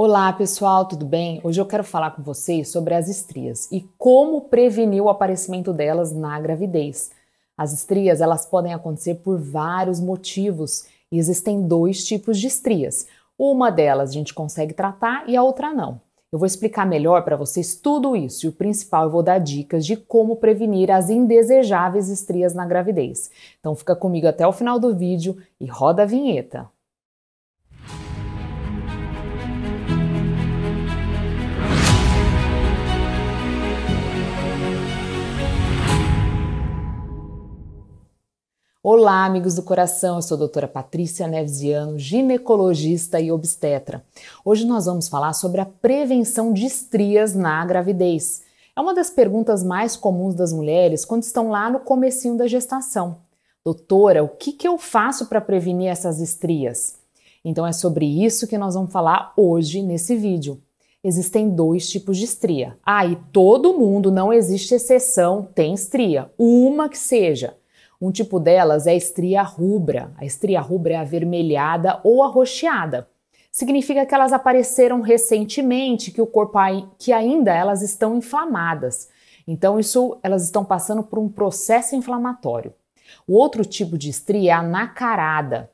Olá pessoal, tudo bem? Hoje eu quero falar com vocês sobre as estrias e como prevenir o aparecimento delas na gravidez. As estrias elas podem acontecer por vários motivos e existem dois tipos de estrias. Uma delas a gente consegue tratar e a outra não. Eu vou explicar melhor para vocês tudo isso e o principal eu vou dar dicas de como prevenir as indesejáveis estrias na gravidez. Então fica comigo até o final do vídeo e roda a vinheta. Olá, amigos do coração. Eu sou a doutora Patrícia Nevesiano, ginecologista e obstetra. Hoje nós vamos falar sobre a prevenção de estrias na gravidez. É uma das perguntas mais comuns das mulheres quando estão lá no comecinho da gestação. Doutora, o que, que eu faço para prevenir essas estrias? Então é sobre isso que nós vamos falar hoje nesse vídeo. Existem dois tipos de estria. Ah, e todo mundo, não existe exceção, tem estria. Uma que seja. Um tipo delas é a estria rubra. A estria rubra é avermelhada ou arroxeada. Significa que elas apareceram recentemente, que o corpo que ainda elas estão inflamadas. Então isso elas estão passando por um processo inflamatório. O outro tipo de estria é a nacarada.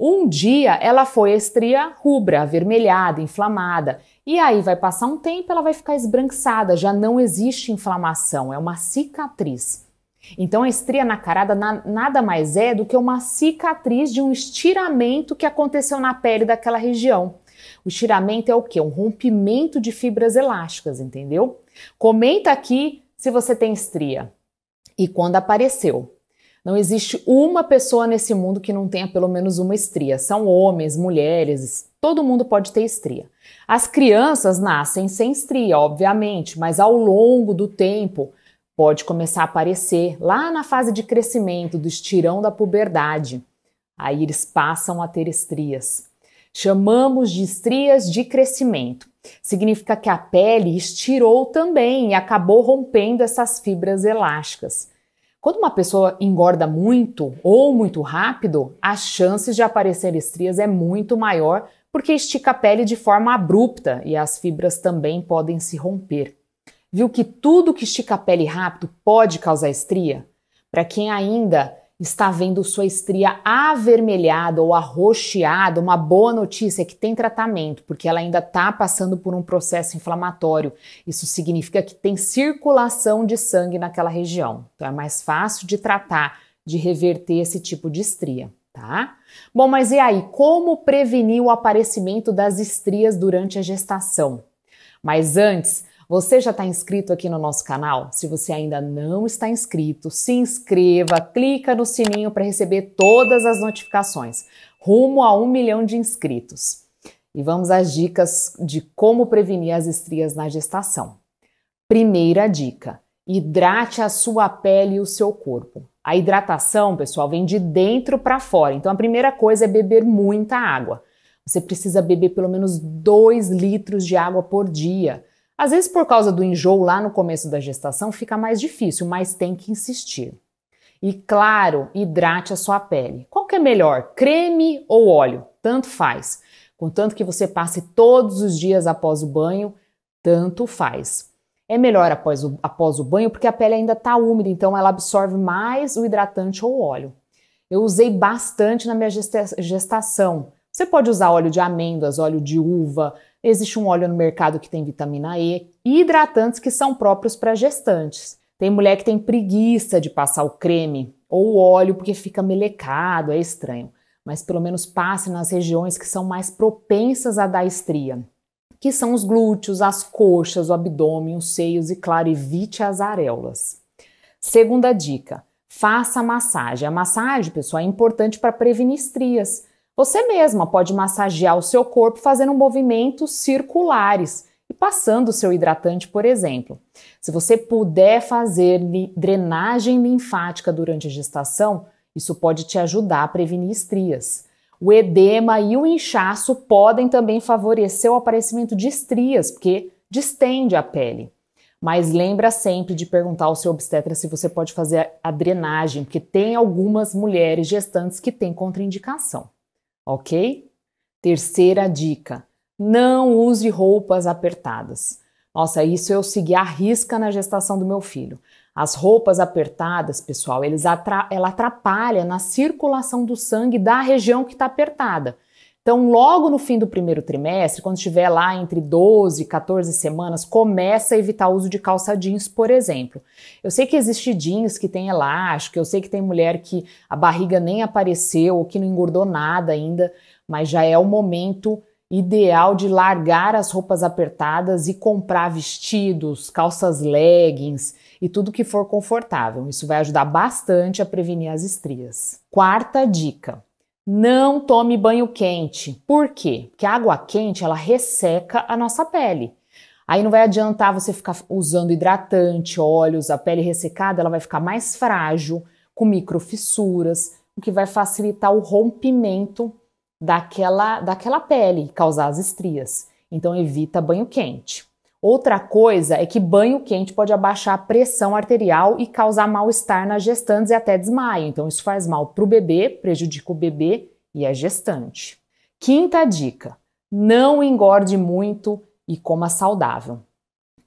Um dia ela foi a estria rubra, avermelhada, inflamada, e aí vai passar um tempo, ela vai ficar esbranquiçada, já não existe inflamação, é uma cicatriz. Então, a estria na carada na, nada mais é do que uma cicatriz de um estiramento que aconteceu na pele daquela região. O estiramento é o quê? Um rompimento de fibras elásticas, entendeu? Comenta aqui se você tem estria e quando apareceu. Não existe uma pessoa nesse mundo que não tenha pelo menos uma estria. São homens, mulheres, todo mundo pode ter estria. As crianças nascem sem estria, obviamente, mas ao longo do tempo pode começar a aparecer lá na fase de crescimento do estirão da puberdade. Aí eles passam a ter estrias. Chamamos de estrias de crescimento. Significa que a pele estirou também e acabou rompendo essas fibras elásticas. Quando uma pessoa engorda muito ou muito rápido, as chances de aparecer estrias é muito maior porque estica a pele de forma abrupta e as fibras também podem se romper. Viu que tudo que estica a pele rápido pode causar estria? Para quem ainda está vendo sua estria avermelhada ou arroxeada, uma boa notícia é que tem tratamento, porque ela ainda está passando por um processo inflamatório. Isso significa que tem circulação de sangue naquela região. Então é mais fácil de tratar, de reverter esse tipo de estria, tá? Bom, mas e aí, como prevenir o aparecimento das estrias durante a gestação? Mas antes, você já está inscrito aqui no nosso canal? Se você ainda não está inscrito, se inscreva, clica no sininho para receber todas as notificações. Rumo a um milhão de inscritos. E vamos às dicas de como prevenir as estrias na gestação. Primeira dica: hidrate a sua pele e o seu corpo. A hidratação, pessoal, vem de dentro para fora. Então a primeira coisa é beber muita água. Você precisa beber pelo menos 2 litros de água por dia. Às vezes, por causa do enjoo lá no começo da gestação, fica mais difícil, mas tem que insistir. E claro, hidrate a sua pele. Qual que é melhor, creme ou óleo? Tanto faz. Contanto que você passe todos os dias após o banho, tanto faz. É melhor após o, após o banho porque a pele ainda está úmida, então ela absorve mais o hidratante ou o óleo. Eu usei bastante na minha gestação. Você pode usar óleo de amêndoas, óleo de uva, existe um óleo no mercado que tem vitamina E e hidratantes que são próprios para gestantes. Tem mulher que tem preguiça de passar o creme ou o óleo porque fica melecado, é estranho. Mas pelo menos passe nas regiões que são mais propensas a dar estria, que são os glúteos, as coxas, o abdômen, os seios e, claro, evite as areolas. Segunda dica, faça massagem. A massagem, pessoal, é importante para prevenir estrias você mesma pode massagear o seu corpo fazendo movimentos circulares e passando o seu hidratante, por exemplo. Se você puder fazer drenagem linfática durante a gestação, isso pode te ajudar a prevenir estrias. O edema e o inchaço podem também favorecer o aparecimento de estrias, porque distende a pele. Mas lembra sempre de perguntar ao seu obstetra se você pode fazer a drenagem, porque tem algumas mulheres gestantes que têm contraindicação ok? Terceira dica: não use roupas apertadas. Nossa, isso eu segui à risca na gestação do meu filho. As roupas apertadas, pessoal, eles atra ela atrapalha na circulação do sangue da região que está apertada. Então, logo no fim do primeiro trimestre, quando estiver lá entre 12 e 14 semanas, começa a evitar o uso de calça jeans, por exemplo. Eu sei que existe jeans que tem elástico, eu sei que tem mulher que a barriga nem apareceu ou que não engordou nada ainda, mas já é o momento ideal de largar as roupas apertadas e comprar vestidos, calças leggings e tudo que for confortável. Isso vai ajudar bastante a prevenir as estrias. Quarta dica: não tome banho quente. Por quê? Porque a água quente ela resseca a nossa pele. Aí não vai adiantar você ficar usando hidratante, óleos, a pele ressecada, ela vai ficar mais frágil, com microfissuras, o que vai facilitar o rompimento daquela, daquela pele, causar as estrias. Então evita banho quente. Outra coisa é que banho quente pode abaixar a pressão arterial e causar mal-estar nas gestantes e até desmaio. Então, isso faz mal para o bebê, prejudica o bebê e a gestante. Quinta dica: não engorde muito e coma saudável.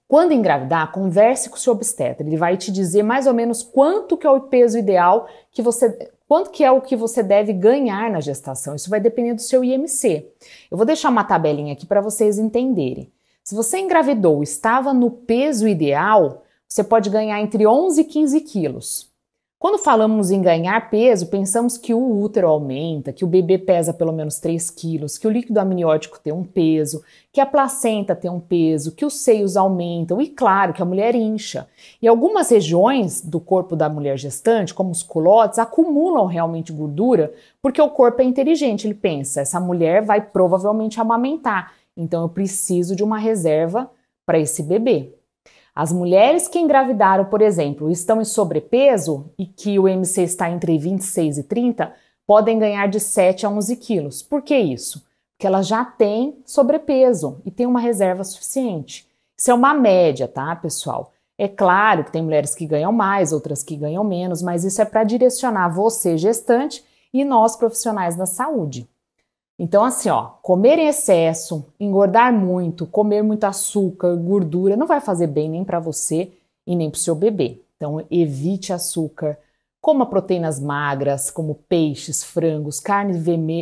Quando engravidar, converse com o seu obstetra. Ele vai te dizer mais ou menos quanto que é o peso ideal que você quanto que é o que você deve ganhar na gestação. Isso vai depender do seu IMC. Eu vou deixar uma tabelinha aqui para vocês entenderem. Se você engravidou, estava no peso ideal, você pode ganhar entre 11 e 15 quilos. Quando falamos em ganhar peso, pensamos que o útero aumenta, que o bebê pesa pelo menos 3 quilos, que o líquido amniótico tem um peso, que a placenta tem um peso, que os seios aumentam e, claro, que a mulher incha. E algumas regiões do corpo da mulher gestante, como os culotes, acumulam realmente gordura porque o corpo é inteligente, ele pensa, essa mulher vai provavelmente amamentar. Então eu preciso de uma reserva para esse bebê. As mulheres que engravidaram, por exemplo, estão em sobrepeso e que o MC está entre 26 e 30, podem ganhar de 7 a 11 quilos. Por que isso? Porque elas já têm sobrepeso e têm uma reserva suficiente. Isso é uma média, tá, pessoal? É claro que tem mulheres que ganham mais, outras que ganham menos, mas isso é para direcionar você, gestante, e nós, profissionais da saúde. Então, assim, ó, comer em excesso, engordar muito, comer muito açúcar, gordura, não vai fazer bem nem para você e nem para o seu bebê. Então, evite açúcar, coma proteínas magras, como peixes, frangos, carnes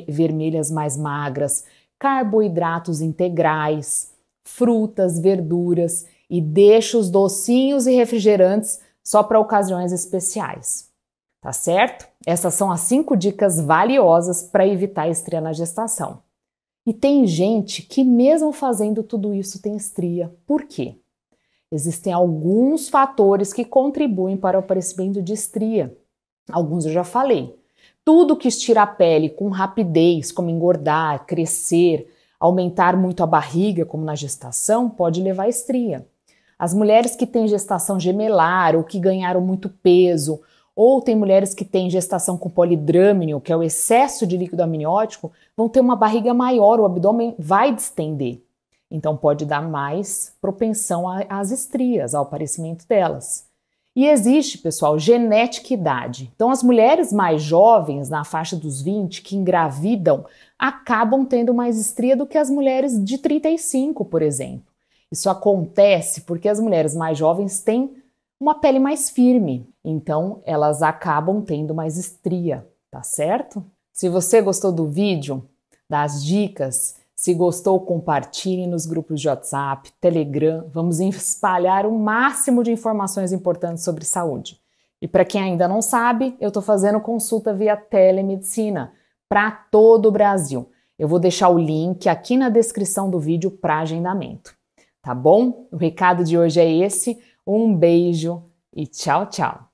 vermelhas mais magras, carboidratos integrais, frutas, verduras e deixe os docinhos e refrigerantes só para ocasiões especiais tá certo? Essas são as cinco dicas valiosas para evitar estria na gestação. E tem gente que, mesmo fazendo tudo isso, tem estria. Por quê? Existem alguns fatores que contribuem para o aparecimento de estria. Alguns eu já falei. Tudo que estira a pele com rapidez, como engordar, crescer, aumentar muito a barriga, como na gestação, pode levar a estria. As mulheres que têm gestação gemelar ou que ganharam muito peso ou tem mulheres que têm gestação com polidrâmino, que é o excesso de líquido amniótico, vão ter uma barriga maior, o abdômen vai distender. Então pode dar mais propensão às estrias, ao aparecimento delas. E existe, pessoal, genética idade. Então as mulheres mais jovens, na faixa dos 20, que engravidam, acabam tendo mais estria do que as mulheres de 35, por exemplo. Isso acontece porque as mulheres mais jovens têm uma pele mais firme. Então, elas acabam tendo mais estria, tá certo? Se você gostou do vídeo, das dicas, se gostou, compartilhe nos grupos de WhatsApp, Telegram. Vamos espalhar o máximo de informações importantes sobre saúde. E para quem ainda não sabe, eu estou fazendo consulta via telemedicina para todo o Brasil. Eu vou deixar o link aqui na descrição do vídeo para agendamento. Tá bom? O recado de hoje é esse. Um beijo e tchau, tchau!